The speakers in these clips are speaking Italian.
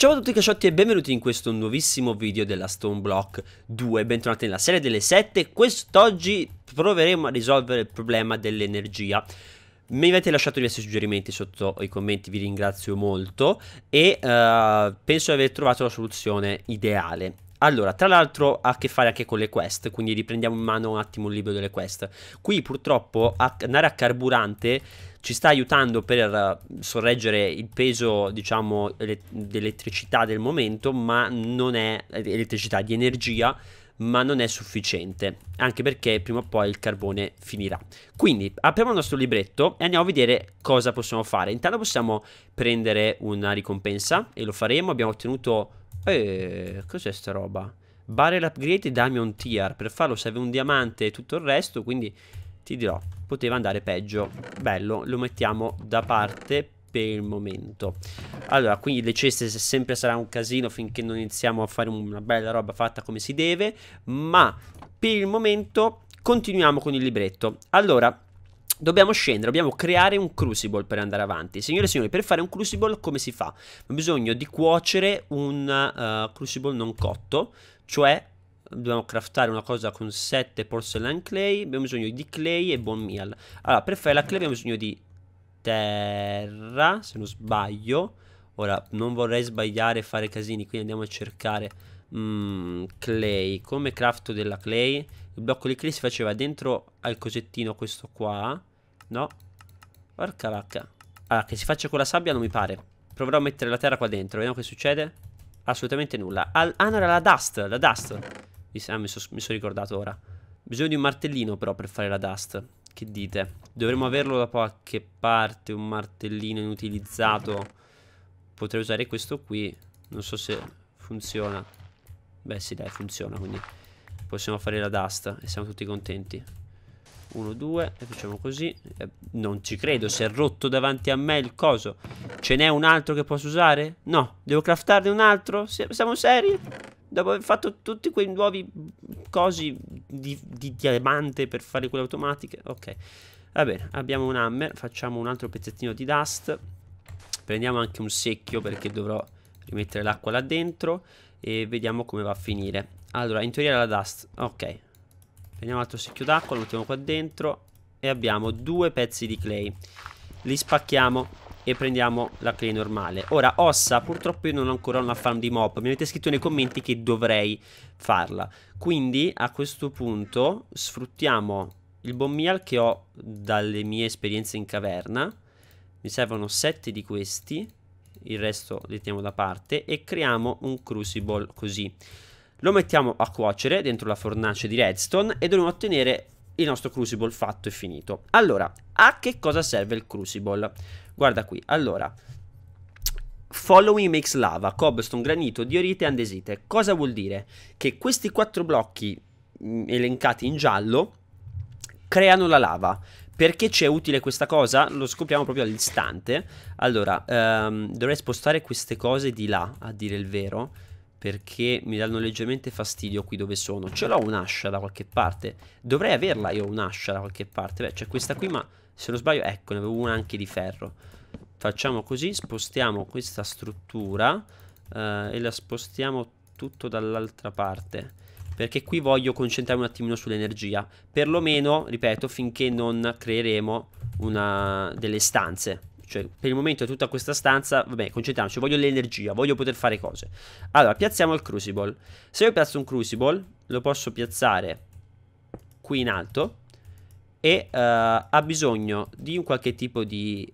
Ciao a tutti casciotti e benvenuti in questo nuovissimo video della Stone Block 2, bentornati nella serie delle 7, quest'oggi proveremo a risolvere il problema dell'energia. Mi avete lasciato i vostri suggerimenti sotto i commenti, vi ringrazio molto e uh, penso di aver trovato la soluzione ideale. Allora, tra l'altro ha a che fare anche con le quest, quindi riprendiamo in mano un attimo il libro delle quest. Qui purtroppo andare a carburante ci sta aiutando per sorreggere il peso, diciamo, dell'elettricità del momento, ma non è elettricità di energia, ma non è sufficiente, anche perché prima o poi il carbone finirà. Quindi apriamo il nostro libretto e andiamo a vedere cosa possiamo fare. Intanto possiamo prendere una ricompensa e lo faremo. Abbiamo ottenuto... Eh, cos'è sta roba? Barrel upgrade e diamond tier. Per farlo serve un diamante e tutto il resto, quindi ti dirò poteva andare peggio. Bello, lo mettiamo da parte per il momento. Allora, quindi le ceste sempre sarà un casino finché non iniziamo a fare una bella roba fatta come si deve, ma per il momento continuiamo con il libretto. Allora, Dobbiamo scendere, dobbiamo creare un crucible per andare avanti. Signore e signori, per fare un crucible come si fa? Ho bisogno di cuocere un uh, crucible non cotto, cioè dobbiamo craftare una cosa con 7 porcelain clay, abbiamo bisogno di clay e bone meal. Allora, per fare la clay abbiamo bisogno di terra, se non sbaglio. Ora, non vorrei sbagliare e fare casini, quindi andiamo a cercare mm, clay. Come crafto della clay? Il blocco di clay si faceva dentro al cosettino questo qua. No? Porca vacca. Allora, che si faccia con la sabbia non mi pare. Proverò a mettere la terra qua dentro, vediamo che succede. Assolutamente nulla. Al ah, no, era la dust, la dust mi, so, mi sono ricordato ora. Bisogno di un martellino però per fare la dust. Che dite? Dovremmo averlo da qualche parte, un martellino inutilizzato. Potrei usare questo qui. Non so se funziona. Beh sì dai, funziona, quindi possiamo fare la dust e siamo tutti contenti. Uno, due, e facciamo così. Eh, non ci credo, si è rotto davanti a me il coso. Ce n'è un altro che posso usare? No, devo craftarne un altro? siamo seri? dopo aver fatto tutti quei nuovi cosi di, di diamante per fare quelle automatiche, ok. Va bene, abbiamo un hammer, facciamo un altro pezzettino di dust, prendiamo anche un secchio perché dovrò rimettere l'acqua là dentro e vediamo come va a finire. Allora, in teoria la dust, ok. Prendiamo un altro secchio d'acqua, lo mettiamo qua dentro e abbiamo due pezzi di clay. Li spacchiamo e prendiamo la clay normale Ora, ossa, purtroppo io non ho ancora una farm di mob Mi avete scritto nei commenti che dovrei farla Quindi, a questo punto, sfruttiamo il buon che ho dalle mie esperienze in caverna Mi servono 7 di questi Il resto li teniamo da parte E creiamo un crucible così Lo mettiamo a cuocere dentro la fornace di redstone E dovremo ottenere il nostro crucible fatto e finito Allora, a che cosa serve il crucible? Guarda qui, allora, Following makes lava, cobblestone, granito, diorite e andesite. Cosa vuol dire? Che questi quattro blocchi mm, elencati in giallo creano la lava. Perché c'è utile questa cosa? Lo scopriamo proprio all'istante. Allora, um, dovrei spostare queste cose di là, a dire il vero, perché mi danno leggermente fastidio qui dove sono. Ce l'ho un'ascia da qualche parte. Dovrei averla io un'ascia da qualche parte. Beh, c'è questa qui, ma se non sbaglio, ecco, ne avevo una anche di ferro. Facciamo così, spostiamo questa struttura eh, e la spostiamo tutto dall'altra parte. Perché qui voglio concentrarmi un attimino sull'energia. Perlomeno, ripeto, finché non creeremo una, delle stanze. Cioè, per il momento è tutta questa stanza. Vabbè, concentriamoci. Voglio l'energia, voglio poter fare cose. Allora, piazziamo il crucible. Se io piazzo un crucible, lo posso piazzare qui in alto e uh, ha bisogno di un qualche tipo di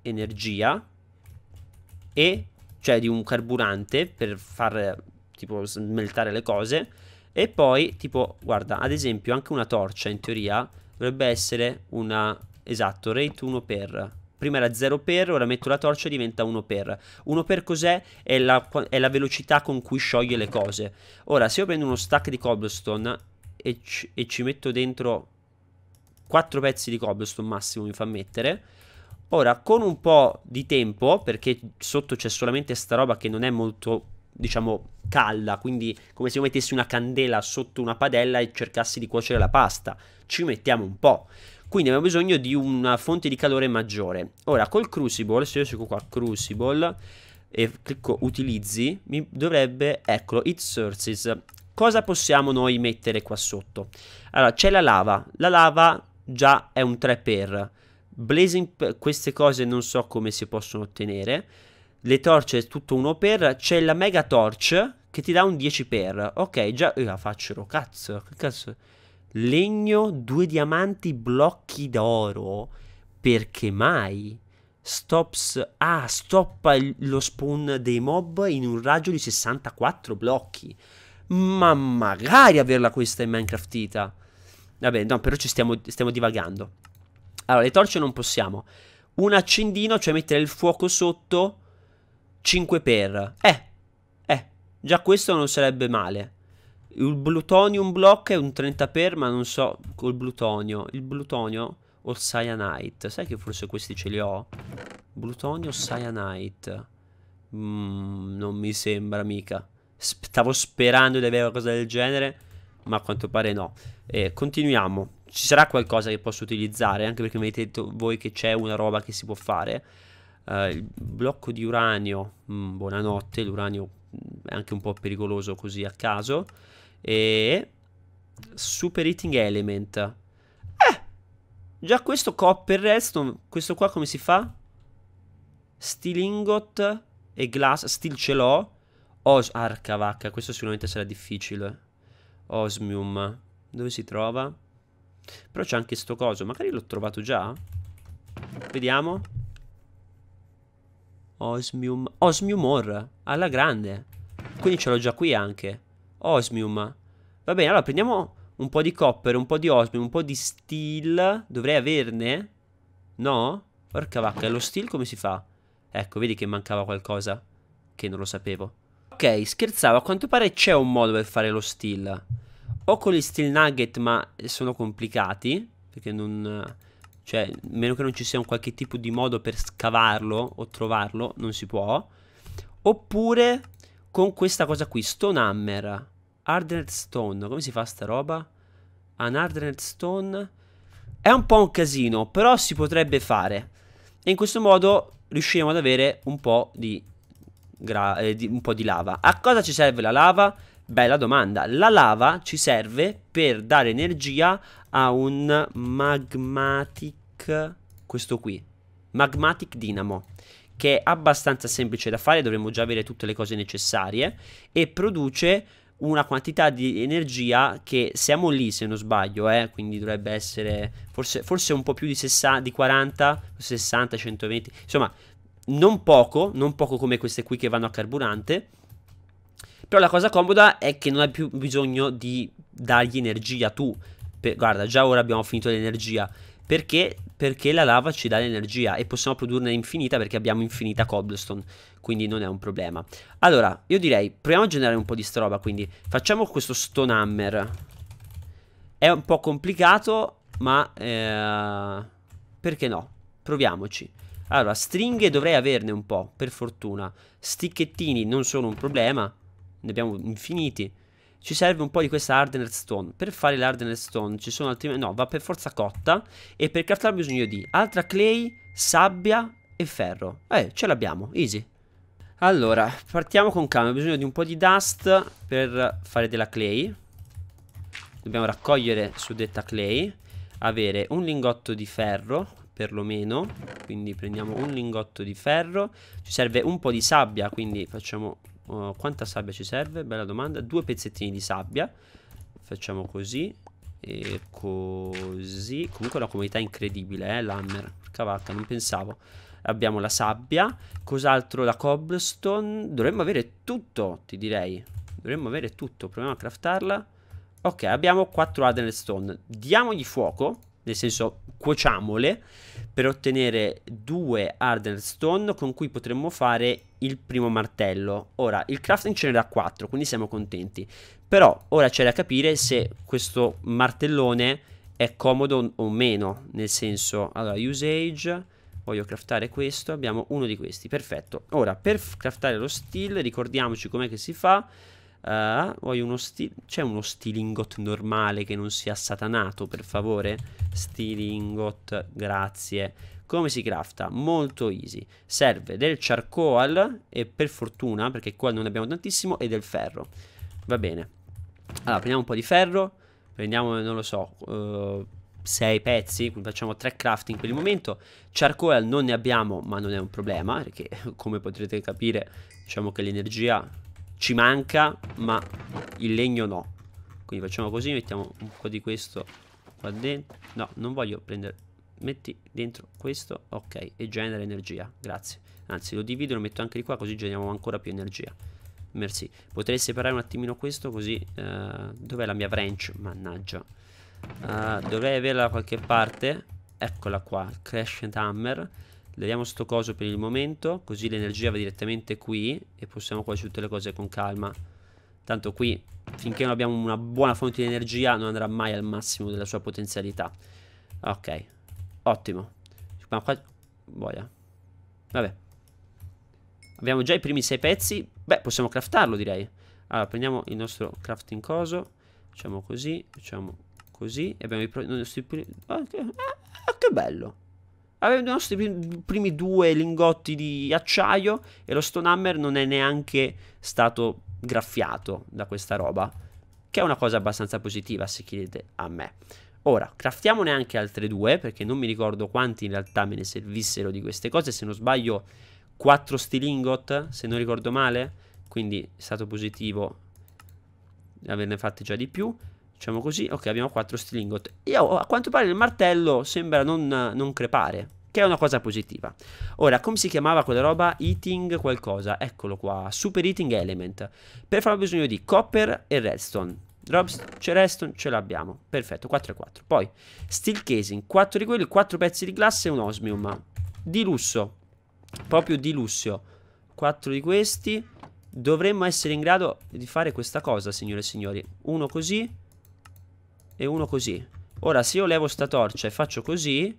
energia e cioè di un carburante per far tipo smeltare le cose e poi tipo guarda ad esempio anche una torcia in teoria dovrebbe essere una esatto rate 1 per prima era 0 per ora metto la torcia e diventa 1 per 1 per cos'è? È la, è la velocità con cui scioglie le cose ora se io prendo uno stack di cobblestone e ci, e ci metto dentro 4 pezzi di cobblestone massimo mi fa mettere. Ora, con un po' di tempo, perché sotto c'è solamente sta roba che non è molto, diciamo, calda, quindi come se io mettessi una candela sotto una padella e cercassi di cuocere la pasta. Ci mettiamo un po'. Quindi abbiamo bisogno di una fonte di calore maggiore. Ora, col Crucible, se io cerco qua Crucible e clicco utilizzi, mi dovrebbe, eccolo, It Sources. Cosa possiamo noi mettere qua sotto? Allora, c'è la lava. La lava già è un 3 per. Blazing, queste cose non so come si possono ottenere. Le torce è tutto 1 per. C'è la Mega Torch che ti dà un 10 per. Ok, già... Eh, faccero, cazzo, che cazzo... Legno, due diamanti, blocchi d'oro. Perché mai? Stops... Ah, stoppa lo spawn dei mob in un raggio di 64 blocchi. Ma magari averla questa in Minecraftita. Vabbè, no, però ci stiamo, stiamo divagando. Allora, le torce non possiamo. Un accendino, cioè mettere il fuoco sotto 5 per. Eh, eh, già questo non sarebbe male. Il plutonium block è un 30 per, ma non so col plutonio. Il plutonio o il cyanite. Sai che forse questi ce li ho? Plutonio o cyanite. Mm, non mi sembra mica. Stavo sperando di avere una cosa del genere ma a quanto pare no. Eh, continuiamo. Ci sarà qualcosa che posso utilizzare, anche perché mi avete detto voi che c'è una roba che si può fare. Eh, il blocco di uranio, mm, buonanotte, l'uranio mm, è anche un po' pericoloso così a caso. E super heating element. Eh, già questo copper redstone, questo qua come si fa? Steel ingot e glass, steel ce l'ho. Oh, arca vacca, questo sicuramente sarà difficile. Osmium. Dove si trova? Però c'è anche sto coso. Magari l'ho trovato già? Vediamo. Osmium. Osmium ore. Alla grande. Quindi ce l'ho già qui anche. Osmium. Va bene, allora prendiamo un po' di copper, un po' di osmium, un po' di steel. Dovrei averne? No? Porca vacca, e lo steel come si fa? Ecco, vedi che mancava qualcosa che non lo sapevo. Ok, scherzavo, a quanto pare c'è un modo per fare lo steel. O con gli steel nugget, ma sono complicati, perché non... Cioè, meno che non ci sia un qualche tipo di modo per scavarlo o trovarlo, non si può. Oppure con questa cosa qui, stone hammer. Hardened stone, come si fa sta roba? An hardened stone... È un po' un casino, però si potrebbe fare. E in questo modo riusciremo ad avere un po' di eh, di, un po' di lava. A cosa ci serve la lava? Bella domanda. La lava ci serve per dare energia a un magmatic, questo qui, magmatic dinamo. che è abbastanza semplice da fare, dovremmo già avere tutte le cose necessarie, e produce una quantità di energia che siamo lì se non sbaglio, eh? quindi dovrebbe essere forse, forse, un po' più di, 60, di 40, 60, 120, insomma non poco, non poco come queste qui che vanno a carburante. Però la cosa comoda è che non hai più bisogno di dargli energia tu. Per, guarda, già ora abbiamo finito l'energia. Perché? Perché la lava ci dà l'energia e possiamo produrne infinita perché abbiamo infinita cobblestone, quindi non è un problema. Allora, io direi, proviamo a generare un po' di sta roba, quindi facciamo questo stone hammer. È un po' complicato, ma eh, perché no? Proviamoci. Allora, stringhe dovrei averne un po', per fortuna. Sticchettini non sono un problema, ne abbiamo infiniti. Ci serve un po' di questa hardened stone. Per fare l'hardened stone ci sono altri... No, va per forza cotta. E per craftare ho bisogno di altra clay, sabbia e ferro. Eh, ce l'abbiamo, easy. Allora, partiamo con calma. Ho bisogno di un po' di dust per fare della clay. Dobbiamo raccogliere suddetta clay. Avere un lingotto di ferro perlomeno Quindi prendiamo un lingotto di ferro Ci serve un po' di sabbia Quindi facciamo uh, Quanta sabbia ci serve? Bella domanda Due pezzettini di sabbia Facciamo così E così Comunque la comodità è incredibile eh L'hammer Porca vacca non pensavo Abbiamo la sabbia Cos'altro? La cobblestone Dovremmo avere tutto ti direi Dovremmo avere tutto Proviamo a craftarla Ok abbiamo 4 Adrenal Stone Diamogli fuoco nel senso cuociamole per ottenere due hardened stone con cui potremmo fare il primo martello. Ora, il crafting ce ne dà 4, quindi siamo contenti. Però ora c'è da capire se questo martellone è comodo o meno, nel senso, allora, usage voglio craftare questo, abbiamo uno di questi, perfetto. Ora, per craftare lo steel, ricordiamoci com'è che si fa. Uh, voglio uno stile. C'è uno stilingot normale che non sia satanato, per favore? Stilingot, grazie. Come si crafta? Molto easy. Serve del charcoal e per fortuna, perché qua non abbiamo tantissimo, e del ferro. Va bene. Allora, prendiamo un po' di ferro. Prendiamo, non lo so, uh, pezzi, facciamo 3 craft in quel momento. Charcoal non ne abbiamo, ma non è un problema, perché come potrete capire, diciamo che l'energia ci manca, ma il legno no. Quindi facciamo così, mettiamo un po' di questo qua dentro. No, non voglio prendere... Metti dentro questo, ok, e genera energia, grazie. Anzi, lo divido e lo metto anche di qua, così generiamo ancora più energia. Merci. Potrei separare un attimino questo, così... Uh, dov'è la mia branch? Mannaggia. Uh, eh, dovrei averla da qualche parte. Eccola qua, Crescent Hammer Leviamo sto coso per il momento, così l'energia va direttamente qui e possiamo qua tutte le cose con calma. Tanto qui, finché non abbiamo una buona fonte di energia, non andrà mai al massimo della sua potenzialità. Ok, ottimo. Ma qua... Boia. Vabbè. Abbiamo già i primi sei pezzi. Beh, possiamo craftarlo, direi. Allora, prendiamo il nostro crafting coso. Facciamo così, facciamo così. E abbiamo i... Pro... Ah, che... Ah, ah che bello. Avevano i nostri primi due lingotti di acciaio e lo Stonehammer non è neanche stato graffiato da questa roba, che è una cosa abbastanza positiva se chiedete a me. Ora, craftiamone anche altre due, perché non mi ricordo quanti in realtà me ne servissero di queste cose, se non sbaglio 4 stilingot, se non ricordo male, quindi è stato positivo averne fatte già di più. Diciamo così, ok abbiamo 4 stringot Io a quanto pare il martello sembra non, non crepare che è una cosa positiva. Ora, come si chiamava quella roba? Eating qualcosa, eccolo qua, Super Eating Element. Per farlo bisogno di Copper e Redstone. Robs, c'è Redstone, ce l'abbiamo, perfetto, 4 e 4. Poi, Steel Casing, 4 di quelli, 4 pezzi di glass e un Osmium. Di lusso, proprio di lusso, 4 di questi. Dovremmo essere in grado di fare questa cosa, signore e signori. Uno così, e uno così. Ora, se io levo sta torcia e faccio così...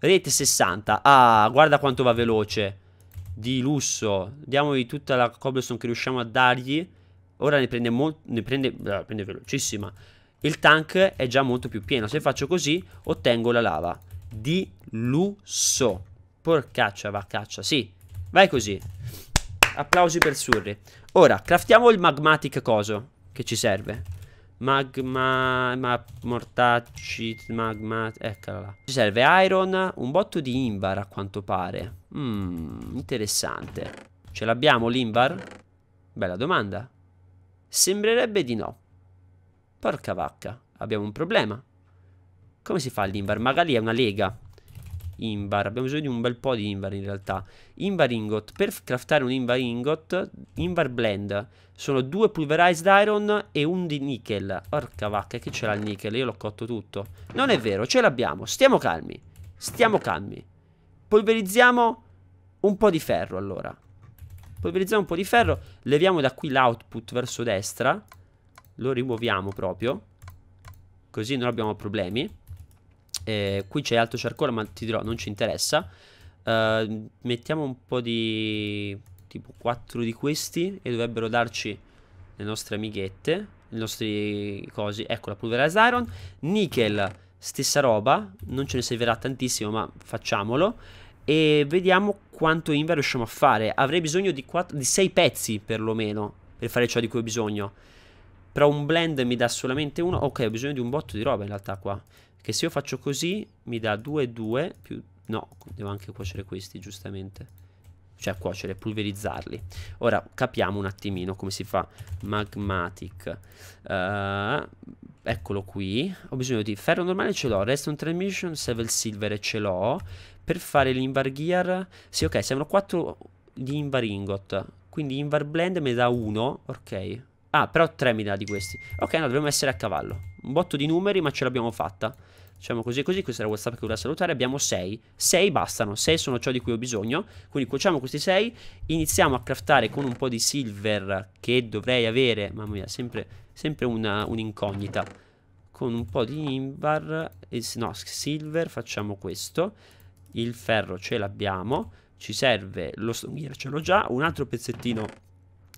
Rete 60. Ah, guarda quanto va veloce. Di lusso. Diamogli tutta la cobblestone che riusciamo a dargli. Ora ne prende molto... Ne prende... Ah, prende velocissima. Il tank è già molto più pieno. Se faccio così, ottengo la lava. Di lusso. Porcaccia, va caccia. Sì, vai così. Applausi per Surri. Ora, craftiamo il magmatic coso che ci serve. Magma, ma, mortacci, magma, eccola là. Ci serve iron, un botto di invar a quanto pare. Mmm, interessante. Ce l'abbiamo l'invar? Bella domanda. Sembrerebbe di no. Porca vacca, abbiamo un problema. Come si fa l'invar? Magari è una lega. Invar. Abbiamo bisogno di un bel po' di Invar in realtà. Invar Ingot. Per craftare un Invar Ingot, Invar Blend. Sono due pulverized iron e un di nickel. Porca vacca, che ce l'ha il nickel? Io l'ho cotto tutto. Non è vero, ce l'abbiamo. Stiamo calmi. Stiamo calmi. Polverizziamo un po' di ferro allora. Polverizziamo un po' di ferro. Leviamo da qui l'output verso destra. Lo rimuoviamo proprio. Così non abbiamo problemi. Eh, qui c'è alto charcoal, ma ti dirò, non ci interessa. Uh, mettiamo un po' di... tipo 4 di questi e dovrebbero darci le nostre amichette, i nostri cosi. Ecco, la pulverized iron. Nickel, stessa roba, non ce ne servirà tantissimo, ma facciamolo. E vediamo quanto inver riusciamo a fare. Avrei bisogno di, 4, di 6 pezzi perlomeno per fare ciò di cui ho bisogno. Però un blend mi dà solamente uno. Ok, ho bisogno di un botto di roba in realtà qua. Che se io faccio così mi dà 2, 2 più... No, devo anche cuocere questi, giustamente. Cioè cuocere, pulverizzarli. Ora capiamo un attimino come si fa. Magmatic. Uh, eccolo qui. Ho bisogno di ferro normale, ce l'ho. reston transmission, Sevel Silver, ce l'ho. Per fare l'invar gear... Sì, ok, servono 4 di invar ingot. Quindi invar blend me ne dà 1. Ok, Ah, però 3 mi dà di questi. Ok, no, dobbiamo essere a cavallo. Un botto di numeri, ma ce l'abbiamo fatta. Facciamo così e così, questa era WhatsApp che voleva salutare, abbiamo 6. 6 bastano, 6 sono ciò di cui ho bisogno. Quindi cuociamo questi 6, iniziamo a craftare con un po' di silver che dovrei avere. Mamma mia, sempre, sempre un'incognita. con un po' di invar, no, silver, facciamo questo. Il ferro ce l'abbiamo, ci serve lo stonghiere, ce l'ho già. Un altro pezzettino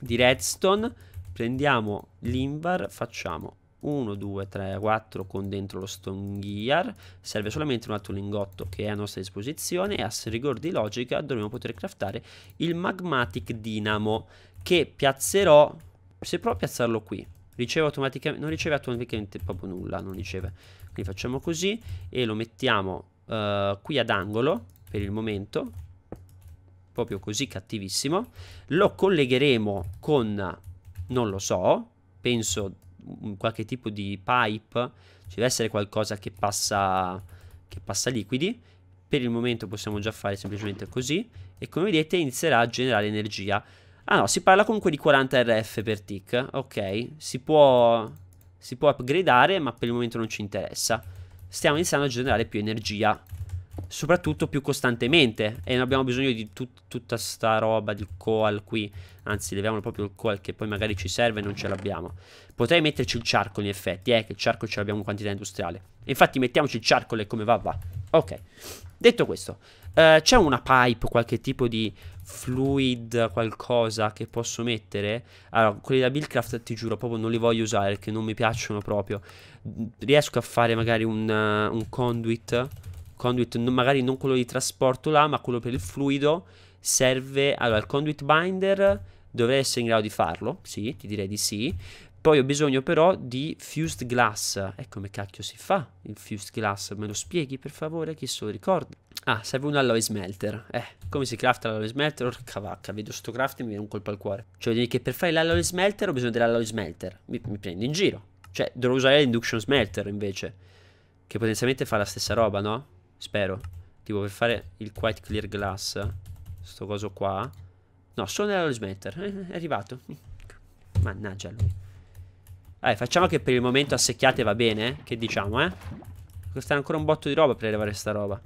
di redstone prendiamo l'imbar, facciamo 1, 2, 3, 4 con dentro lo stone gear, serve solamente un altro lingotto che è a nostra disposizione e a rigor di logica dovremo poter craftare il magmatic dinamo che piazzerò, se provo a piazzarlo qui, riceve automaticamente, non riceve automaticamente proprio nulla, non riceve, quindi facciamo così e lo mettiamo uh, qui ad angolo per il momento, proprio così cattivissimo, lo collegheremo con non lo so, penso qualche tipo di pipe, ci deve essere qualcosa che passa, che passa liquidi. Per il momento possiamo già fare semplicemente così e come vedete inizierà a generare energia. Ah no, si parla comunque di 40 RF per tick, ok, si può, si può upgradare ma per il momento non ci interessa. Stiamo iniziando a generare più energia soprattutto più costantemente e non abbiamo bisogno di tut tutta sta roba di coal qui anzi leviamo proprio il coal che poi magari ci serve e non ce l'abbiamo potrei metterci il charcoal in effetti eh che il charcoal ce l'abbiamo in quantità industriale infatti mettiamoci il charcoal e come va va ok detto questo eh, c'è una pipe qualche tipo di fluid qualcosa che posso mettere allora quelli da buildcraft ti giuro proprio non li voglio usare perché non mi piacciono proprio riesco a fare magari un, uh, un conduit conduit magari non quello di trasporto là, ma quello per il fluido, serve... Allora, il conduit binder dovrei essere in grado di farlo, sì, ti direi di sì. Poi ho bisogno però di fused glass. E eh, come cacchio si fa il fused glass? Me lo spieghi per favore? Chi se lo ricorda? Ah, serve un alloy smelter. Eh, come si crafta l'alloy smelter? Orca vacca, vedo sto craft e mi viene un colpo al cuore. Cioè, vedi che per fare l'alloy smelter ho bisogno dell'alloy smelter. Mi, mi prendi in giro. Cioè, dovrò usare l'induction smelter invece. Che potenzialmente fa la stessa roba, no? Spero. Tipo per fare il Quite Clear Glass. Sto coso qua. No, solo nella smelter. Eh, è arrivato. Mannaggia lui. Dai, facciamo che per il momento assecchiate va bene. Eh? Che diciamo, eh? Costa ancora un botto di roba per elevare sta roba.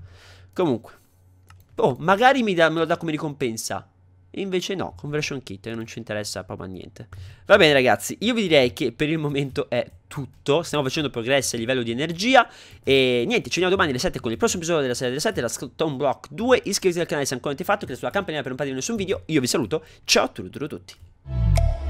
Comunque. Oh, magari mi da, me lo dà come ricompensa. Invece no, conversion kit eh, non ci interessa proprio a niente. Va bene ragazzi, io vi direi che per il momento è tutto. Stiamo facendo progressi a livello di energia. E niente, ci vediamo domani alle 7 con il prossimo episodio della serie delle 7, la Stone Block 2. Iscriviti al canale se ancora non avete fatto, cliccate sulla campanella per non perdere nessun video. Io vi saluto, ciao a tutti.